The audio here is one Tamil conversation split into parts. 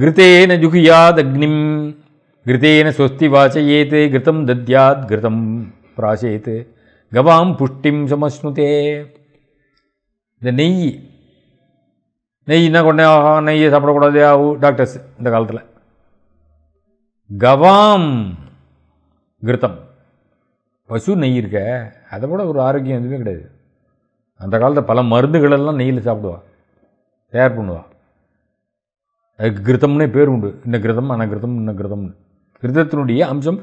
கிருத்தேன அக்னிம் கிருத்தேன ஸ்வஸ்தி வாச்சயேத் கிருத்தம் தத்யாத் கிருதம் பிராசேத் கவாம் புஷ்டிம் சமஸ்னுதே இந்த நெய் நெய் என்ன கொண்டே ஆஹா நெய்யை சாப்பிடக்கூடாது ஆகும் டாக்டர்ஸ் இந்த காலத்தில் கவாம் கிருத்தம் பசு நெய் இருக்க அதை விட ஒரு ஆரோக்கியம் எதுவுமே கிடையாது அந்த காலத்தில் பல மருந்துகளெல்லாம் நெய்யில் சாப்பிடுவாள் தயார் பண்ணுவாள் அதுக்கு கிருதம்னே பேர் உண்டு இன்ன கிருதம் கிருதம் இன்ன கிருதம்னு கிருதத்தினுடைய அம்சம்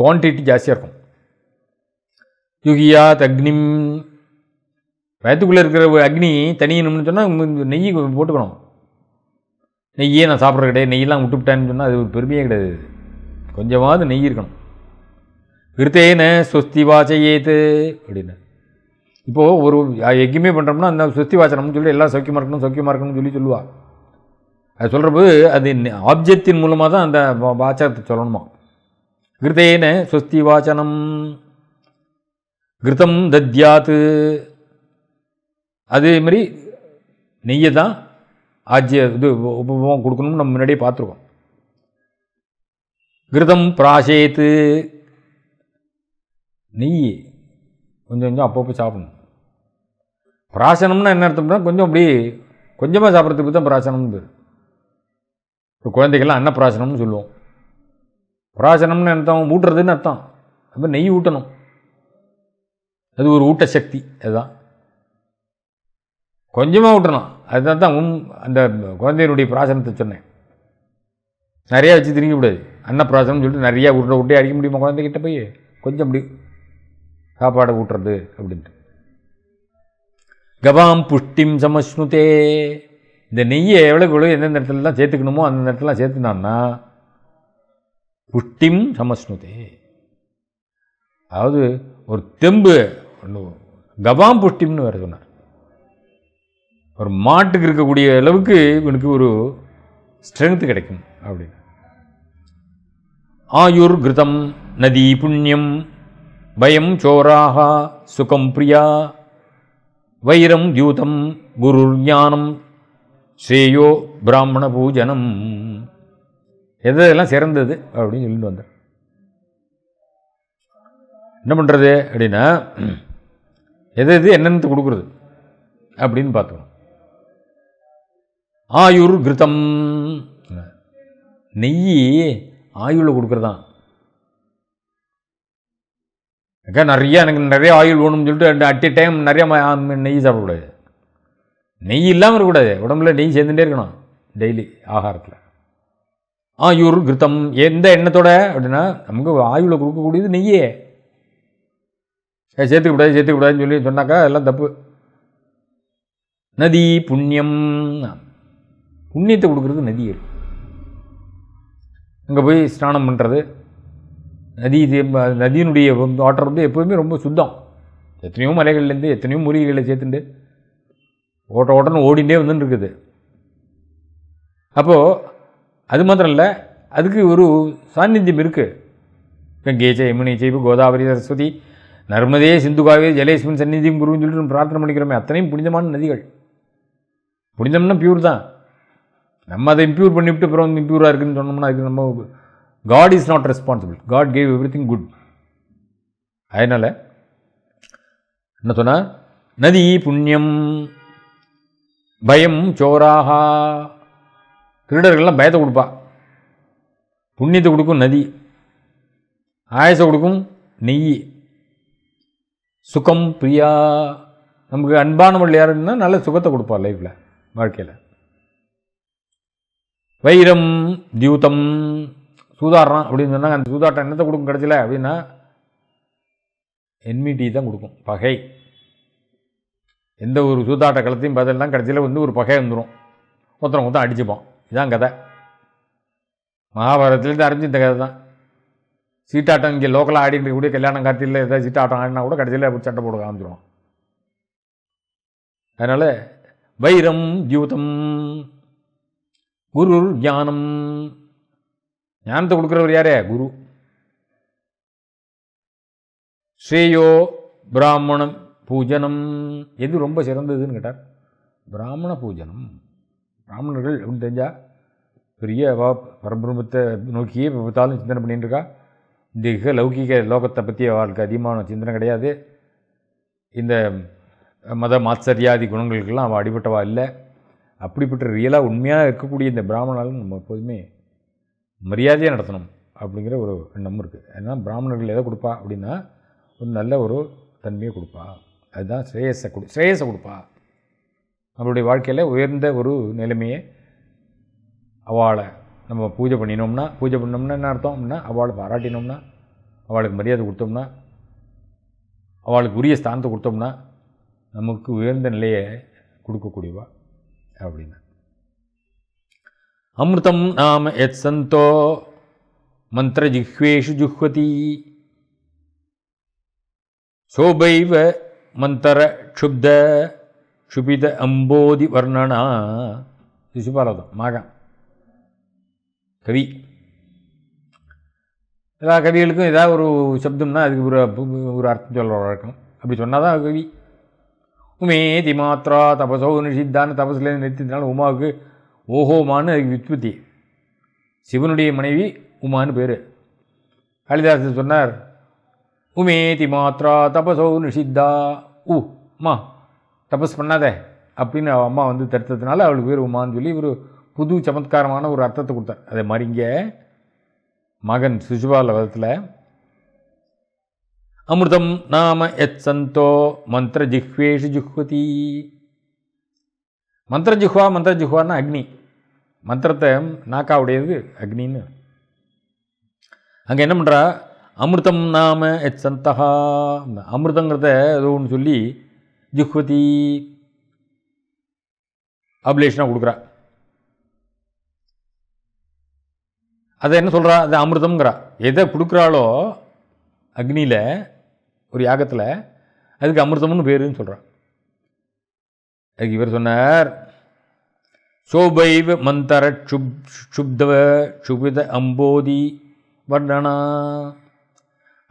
குவான்டிட்டி ஜாஸ்தியாக இருக்கும் யுகியா தக்னிம் வயத்துக்குள்ளே இருக்கிற அக்னி தனியணும்னு சொன்னால் நெய் போட்டுக்கணும் நெய்யே நான் சாப்பிட்ற கிடையாது நெய்யெல்லாம் விட்டுவிட்டேன்னு சொன்னால் அது ஒரு பெருமையே கிடையாது கொஞ்சமாவது நெய் இருக்கணும் கிருத்தேன சொஸ்தி வாசையேத்து அப்படின்னு இப்போது ஒரு எங்கேயுமே பண்ணுறோம்னா அந்த சுத்தி வாசனம்னு சொல்லி எல்லாம் சௌக்கியமாக இருக்கணும் சௌக்கியமாக இருக்கணும்னு சொல்லி சொல்லுவாள் அது சொல்கிறப்போது அது ஆப்ஜெக்டின் மூலமாக தான் அந்த வாச்சகத்தை சொல்லணுமா கிருத்தேன ஸ்வஸ்தி வாச்சனம் கிருத்தம் தத்யாத்து அதேமாரி நெய்யை தான் ஆஜ்ய இது உபபோகம் கொடுக்கணும்னு நம்ம முன்னாடியே பார்த்துருக்கோம் கிருதம் பிராசேத்து நெய் கொஞ்சம் கொஞ்சம் அப்பப்போ சாப்பிடணும் பிராசனம்னா என்ன அர்த்தம்னா கொஞ்சம் அப்படி கொஞ்சமாக சாப்பிட்றதுக்கு தான் பிராசனம்னு பேர் இப்போ குழந்தைகள்லாம் அன்னப்பிராசனம்னு சொல்லுவோம் பிராசனம்னு அர்த்தம் ஊட்டுறதுன்னு அர்த்தம் அப்போ நெய் ஊட்டணும் அது ஒரு ஊட்ட சக்தி அதுதான் கொஞ்சமாக ஊட்டணும் அதுதான் தான் உம் அந்த குழந்தையினுடைய பிராசனத்தை சொன்னேன் நிறையா வச்சு திரிக்கக்கூடாது அன்னப்பிராசனம்னு சொல்லிட்டு நிறையா உருண்டை விட்டே அடிக்க முடியுமா குழந்தைகிட்ட போய் கொஞ்சம் அப்படி சாப்பாடு ஊட்டுறது அப்படின்ட்டு கவாம் புஷ்டிம் சமஸ்னுதே இந்த நெய்யை எவ்வளோக்கு எவ்வளோ எந்தெந்த இடத்துலலாம் சேர்த்துக்கணுமோ அந்த இடத்துலலாம் சேர்த்துனான்னா புஷ்டிம் சமஸ்னுதே அதாவது ஒரு தெம்பு கபாம் புஷ்டிம்னு வேறு சொன்னார் ஒரு மாட்டுக்கு இருக்கக்கூடிய அளவுக்கு இவனுக்கு ஒரு ஸ்ட்ரென்த்து கிடைக்கும் அப்படின்னு ஆயுர் கிருதம் நதி புண்ணியம் பயம் சோராகா சுகம் பிரியா வைரம் தியூதம் குரு ஞானம் ஸ்ரீயோ பிராமண பூஜனம் எது எல்லாம் சிறந்தது அப்படின்னு சொல்லிட்டு வந்தார் என்ன பண்ணுறது அப்படின்னா எது எது என்னென்னு கொடுக்குறது அப்படின்னு பார்த்துக்கணும் ஆயுர் கிருத்தம் நெய் ஆயுளில் கொடுக்குறதான் அக்கா நிறையா எனக்கு நிறைய ஆயுள் வேணும்னு சொல்லிட்டு அட் எ டைம் நிறையா நெய் சாப்பிடக்கூடாது நெய் இல்லாமல் இருக்கக்கூடாது உடம்புல நெய் சேர்ந்துட்டே இருக்கணும் டெய்லி ஆகாரத்தில் ஆயுர் கிருத்தம் எந்த எண்ணத்தோட அப்படின்னா நமக்கு ஆயுவில் கொடுக்கக்கூடியது நெய்யே சேர்த்துக்கூடாது சேர்த்துக்கூடாதுன்னு சொல்லி சொன்னாக்கா எல்லாம் தப்பு நதி புண்ணியம் புண்ணியத்தை கொடுக்குறது நதிகள் அங்கே போய் ஸ்நானம் பண்ணுறது நதி நதியினுடைய வாட்டர் வந்து எப்போவுமே ரொம்ப சுத்தம் எத்தனையோ மலைகள்லேருந்து எத்தனையோ மூலிகைகளை சேர்த்துட்டு ஓட்ட ஓட்டன்னு ஓடிண்டே வந்துட்டுருக்குது அப்போது அது மாத்திரம் இல்லை அதுக்கு ஒரு சாநித்தியம் இருக்குது கங்கேச்ச யமுனேச்சை இப்போ கோதாவரி சரஸ்வதி நர்மதே சிந்து காவே ஜலேஸ்வன் சந்நிதியும் குருன்னு சொல்லிட்டு பிரார்த்தனை பண்ணிக்கிறோமே அத்தனையும் புனிதமான நதிகள் புனிதம்னா பியூர் தான் நம்ம அதை இம்ப்யூர் பண்ணிவிட்டு அப்புறம் வந்து இம்ப்யூராக இருக்குதுன்னு சொன்னோம்னா அதுக்கு நம்ம God is not responsible God gave everything good அதனால் என்ன சொன்னால் நதி புண்ணியம் பயம் சோராகா திருடர்கள்லாம் பயத்தை கொடுப்பா புண்ணியத்தை கொடுக்கும் நதி ஆயசை கொடுக்கும் நெய் சுகம் பிரியா நமக்கு அன்பானவள் யாருன்னா நல்ல சுகத்தை கொடுப்பா லைஃப்பில் வாழ்க்கையில் வைரம் தியூதம் சூதாடுறான் அப்படின்னு சொன்னாங்க அந்த சூதாட்டம் என்னத்தை கொடுக்கும் கிடச்சில அப்படின்னா என்மிடி தான் கொடுக்கும் பகை எந்த ஒரு சூதாட்ட களத்தையும் தான் கடைசியில் வந்து ஒரு பகை வந்துடும் ஒருத்தன் ஒருத்தன் அடிச்சுப்பான் இதுதான் கதை மகாபாரதத்துலேருந்து அறிஞ்சு இந்த கதை தான் சீட்டாட்டம் இங்கே லோக்கலாக ஆடிட்டு கூடிய கல்யாணம் கார்த்தியில் ஏதாவது சீட்டாட்டம் ஆடினா கூட கடைசியில் அப்படி சண்டை போட காமிச்சிடும் அதனால் வைரம் ஜீவிதம் குரு ஞானம் ஞானத்தை கொடுக்குறவர் யாரே குரு ஸ்ரேயோ பிராமணம் பூஜனம் எது ரொம்ப சிறந்ததுன்னு கேட்டார் பிராமண பூஜனம் பிராமணர்கள் அப்படின்னு தெரிஞ்சால் பெரிய வா பரபிரமத்தை நோக்கியே இப்போ பார்த்தாலும் சிந்தனை பண்ணிட்டு இருக்கா இந்த லௌகிக லோகத்தை பற்றி வாழ்க்கை அதிகமான சிந்தனை கிடையாது இந்த மத மாத்தர்யாதி குணங்களுக்கெல்லாம் அவள் அடிபட்டவா இல்லை அப்படிப்பட்ட ரியலாக உண்மையாக இருக்கக்கூடிய இந்த பிராமணாலும் நம்ம எப்போதுமே மரியாதையாக நடத்தணும் அப்படிங்கிற ஒரு எண்ணம் இருக்குது ஏன்னா பிராமணர்கள் எதை கொடுப்பா அப்படின்னா ஒரு நல்ல ஒரு தன்மையை கொடுப்பா அதுதான் ஸ்ரேயச கொடு ஸ்ரேயஸை கொடுப்பா நம்மளுடைய வாழ்க்கையில் உயர்ந்த ஒரு நிலைமையை அவளை நம்ம பூஜை பண்ணினோம்னா பூஜை பண்ணோம்னா என்ன அர்த்தம் அப்படின்னா அவளை பாராட்டினோம்னா அவளுக்கு மரியாதை கொடுத்தோம்னா அவளுக்கு உரிய ஸ்தானத்தை கொடுத்தோம்னா நமக்கு உயர்ந்த நிலையை கொடுக்கக்கூடியவா அப்படின்னா அமிர்தம் நாம எத் சந்தோ மந்திர ஜிஹ்வேஷு ஜுஹ்வதி சோபைவ மந்தர க்ஷுப்த க்ஷுபித அம்போதி வர்ணனா சிசுபாரதம் ಮಗ கவி எல்லா கவிகளுக்கும் ஏதாவது ஒரு சப்தம்னா அதுக்கு ஒரு ஒரு அர்த்தம் சொல்கிற வழக்கம் அப்படி சொன்னால் தான் கவி உமேதி மாத்ரா தபசோ நிஷித்தான தபஸ்லேருந்து நிறுத்தினாலும் உமாவுக்கு ஓஹோமான்னு அதுக்கு வித்பத்தி சிவனுடைய மனைவி உமான்னு பேர் காளிதாசன் சொன்னார் உமேதி மாத்ரா தபசோ நிஷித்தா உ அம்மா தபஸ் பண்ணாதே அப்படின்னு அவள் அம்மா வந்து தடுத்ததுனால அவளுக்கு பேர் உமான்னு சொல்லி ஒரு புது சமத்காரமான ஒரு அர்த்தத்தை கொடுத்தார் அதே மாதிரி இங்கே மகன் விதத்தில் அமிர்தம் நாம எத் சந்தோ மந்திர ஜிஹ்வேஷு ஜிஹ்வதி மந்திர ஜிஹ்வா மந்திர ஜிஹ்வான்னா அக்னி மந்திரத்தை நாக்காவுடையது அக்னின்னு அங்கே என்ன பண்ணுறா அமிர்தம் நாம எச் சந்தகா அமிர்தங்கிறத ஏதோ ஒன்று சொல்லி ஜிஹ்வதி அப்லேஷனாக கொடுக்குறா அதை என்ன சொல்கிறா அது அமிர்தங்கிறா எதை கொடுக்குறாளோ அக்னியில் ஒரு யாகத்தில் அதுக்கு அமிர்தம்னு பேருன்னு சொல்கிறான் அதுக்கு இவர் சொன்னார் சோபைவ் மந்தர சுப் சுப்தவ சுபித அம்போதி வர்ணனா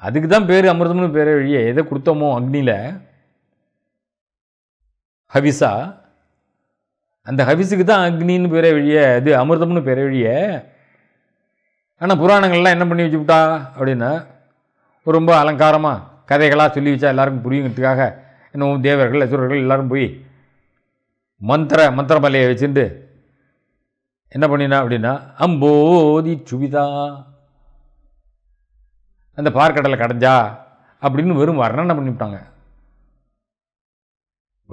அதுக்கு தான் பேர் அமிர்தம்னு பேரே வழியே எதை கொடுத்தோமோ அக்னியில் ஹவிசா அந்த ஹவிஸுக்கு தான் அக்னின்னு பேரே வழிய இது அமிர்தம்னு பேர வழிய ஆனால் புராணங்கள்லாம் என்ன பண்ணி விட்டா அப்படின்னா ரொம்ப அலங்காரமாக கதைகளாக சொல்லி வச்சா எல்லாருக்கும் புரியுங்கிறதுக்காக இன்னும் தேவர்கள் அசுரர்கள் எல்லோரும் போய் மந்திர மந்திரமலையை வச்சுட்டு என்ன பண்ணினா அப்படின்னா அம்போதி சுவிதா அந்த பார்க்கடலை கடைஞ்சா அப்படின்னு வெறும் வர்ணனை பண்ணிவிட்டாங்க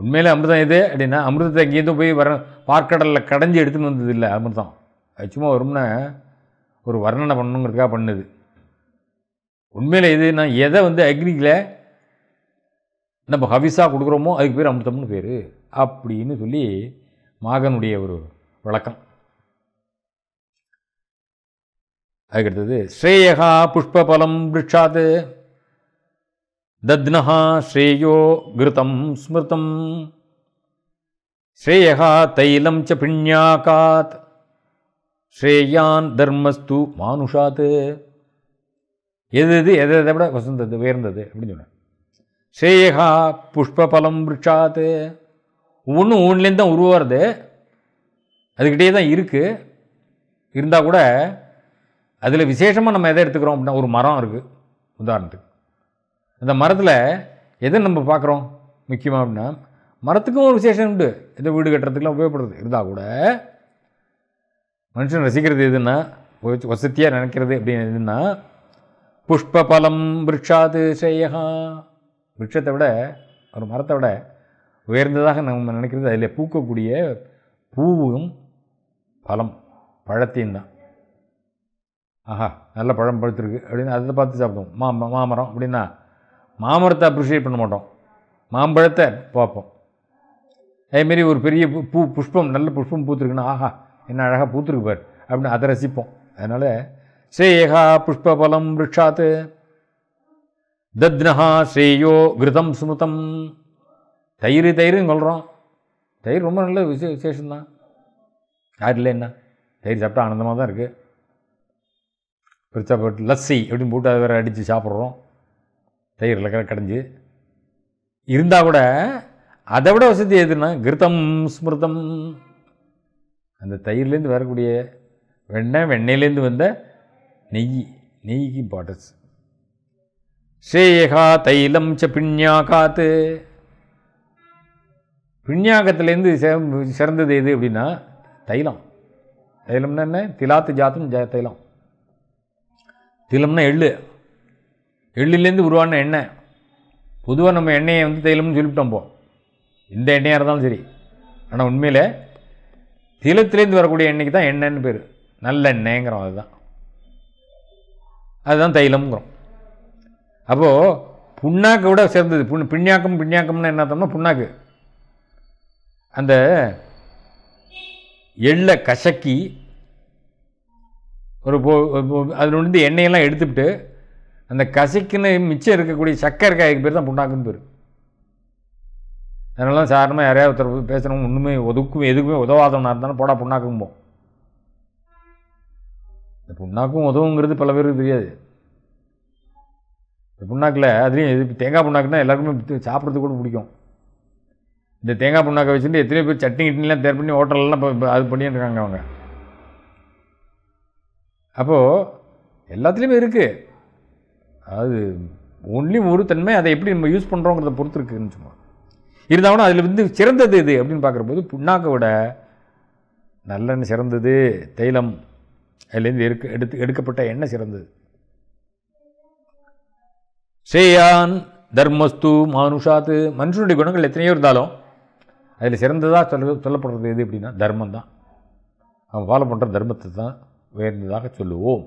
உண்மையில் அமிர்தம் எது அப்படின்னா அமிர்தத்தை எங்கேயிருந்து போய் வர பார்க்கடலில் கடைஞ்சி எடுத்துன்னு வந்தது இல்லை அமிர்தம் அது சும்மா வரும்னா ஒரு வர்ணனை பண்ணணுங்கிறதுக்காக பண்ணுது உண்மையில் நான் எதை வந்து அக்னியில் நம்ம ஹவிஸாக கொடுக்குறோமோ அதுக்கு பேர் அமிர்தம்னு பேர் அப்படின்னு சொல்லி மாகனுடைய ஒரு வழக்கம் அதுக்கடுத்தது ஸ்ரேயகா புஷ்பபலம் விருட்சாத் தத்னஹா ஸ்ரேயோ கிருதம் ஸ்மிருதம் ஸ்ரேயகா தைலம் ச பிண்யாகாத் ஸ்ரேயான் தர்மஸ்து மானுஷாத்து எது எது எதை எதை விட வசந்தது உயர்ந்தது அப்படின்னு சொன்னேன் ஸ்ரேயா புஷ்பபலம் விருட்சாத்து ஒவ்வொன்றும் ஒன்றுலேருந்து தான் உருவாருது அதுக்கிட்டே தான் இருக்குது இருந்தால் கூட அதில் விசேஷமாக நம்ம எதை எடுத்துக்கிறோம் அப்படின்னா ஒரு மரம் இருக்குது உதாரணத்துக்கு அந்த மரத்தில் எதை நம்ம பார்க்குறோம் முக்கியமாக அப்படின்னா மரத்துக்கும் ஒரு விசேஷம் உண்டு இந்த வீடு கட்டுறதுக்குலாம் உபயோகப்படுறது இருந்தால் கூட மனுஷன் ரசிக்கிறது எதுன்னா வசதியாக நினைக்கிறது அப்படின்னு எதுன்னா புஷ்ப பலம் விருட்சாது சேயகா விரட்சத்தை விட ஒரு மரத்தை விட உயர்ந்ததாக நம்ம நினைக்கிறது அதில் பூக்கக்கூடிய பூவும் பலம் பழத்தையும் தான் ஆஹா நல்ல பழம் பழுத்திருக்கு அப்படின்னு அதை பார்த்து சாப்பிடுவோம் மா மாமரம் அப்படின்னா மாமரத்தை அப்ரிஷியேட் பண்ண மாட்டோம் மாம்பழத்தை பார்ப்போம் அதேமாரி ஒரு பெரிய பூ புஷ்பம் நல்ல புஷ்பம் பூத்துருக்குன்னா ஆஹா என்ன அழகாக பூத்துருக்கு பார் அப்படின்னு அதை ரசிப்போம் அதனால் ஸ்ரேயா பலம் ரிஷாத்து தத்னஹா ஸ்ரேயோ கிருதம் சுமுதம் தயிர் தயிர்னு சொல்கிறோம் தயிர் ரொம்ப நல்ல விசே விசேஷம்தான் யார் இல்லை என்ன தயிர் சாப்பிட்டா ஆனந்தமாக தான் இருக்குது பிரிச்சா போட்டு லஸ்ஸி அப்படின்னு போட்டு அதை வேறு அடித்து சாப்பிட்றோம் தயிரில் இல்லைக்கிற கடைஞ்சி இருந்தால் கூட அதை விட வசதி எதுனா கிருத்தம் ஸ்மிருதம் அந்த தயிர்லேருந்து வரக்கூடிய வெண்ணெய் வெண்ணெயிலேருந்து வந்த நெய் நெய்க்கு இம்பார்ட்டன்ஸ் ஸ்ரேயகா தைலம் ச காத்து பிண்யாக்கத்துலேருந்து சிறந்தது எது அப்படின்னா தைலம் தைலம்னா என்ன திலாத்து ஜாத்தும் ஜ தைலம் தைலம்னா எள்ளு எள்ளுலேருந்து உருவான எண்ணெய் பொதுவாக நம்ம எண்ணெயை வந்து தைலம்னு சொல்லிவிட்டோம் போ இந்த எண்ணெயாக இருந்தாலும் சரி ஆனால் உண்மையில் தைலத்துலேருந்து வரக்கூடிய எண்ணெய்க்கு தான் எண்ணெய்னு பேர் நல்ல எண்ணெய்ங்கிறோம் அதுதான் அதுதான் தைலம்ங்கிறோம் அப்போது புண்ணாக்கு விட சேர்ந்தது புண் பின்னாக்கம் பின்னாக்கம்னு என்னத்தோம்னா புண்ணாக்கு அந்த எள்ளை கசக்கி ஒரு போ வந்து எண்ணெயெல்லாம் எடுத்துவிட்டு அந்த கசிக்குன்னு மிச்சம் இருக்கக்கூடிய சக்கரை காய்க்கு பேர் தான் புண்ணாக்குன்னு பேர் அதனால சாதாரணமாக யாரையா ஒருத்தர் பேசுகிறவங்க ஒன்றுமே ஒதுக்கும் எதுக்குமே உதவாதவனாக இருந்தாலும் போடா புண்ணாக்கும்போம் இந்த புண்ணாக்கும் உதவுங்கிறது பல பேருக்கு தெரியாது இந்த புண்ணாக்கில் அதுலேயும் எது தேங்காய் புண்ணாக்குன்னா எல்லாருக்குமே சாப்பிட்றதுக்கு கூட பிடிக்கும் இந்த தேங்காய் புண்ணாக்கை வச்சுட்டு எத்தனையோ பேர் சட்னி கிட்னிலாம் தேர் பண்ணி ஹோட்டல்லாம் இப்போ அது பண்ணிட்டுருக்காங்க அவங்க அப்போது எல்லாத்துலேயுமே இருக்குது அது ஒன்லி ஒரு தன்மை அதை எப்படி நம்ம யூஸ் பண்ணுறோங்கிறத பொறுத்து இருக்குன்னு இருந்தாலும் அதில் வந்து சிறந்தது இது அப்படின்னு பார்க்குறபோது புண்ணாக்கை விட நல்லெண்ணெய் சிறந்தது தைலம் அதுலேருந்து எடுக்க எடுத்து எடுக்கப்பட்ட எண்ணெய் சிறந்தது ஸ்ரேயான் தர்மஸ்து மானுஷாத்து மனுஷனுடைய குணங்கள் எத்தனையோ இருந்தாலும் அதில் சிறந்ததாக சொல்ல சொல்லப்படுறது எது அப்படின்னா தர்மம் தான் அவன் ஃபாலோ பண்ணுற தர்மத்தை தான் உயர்ந்ததாக சொல்லுவோம்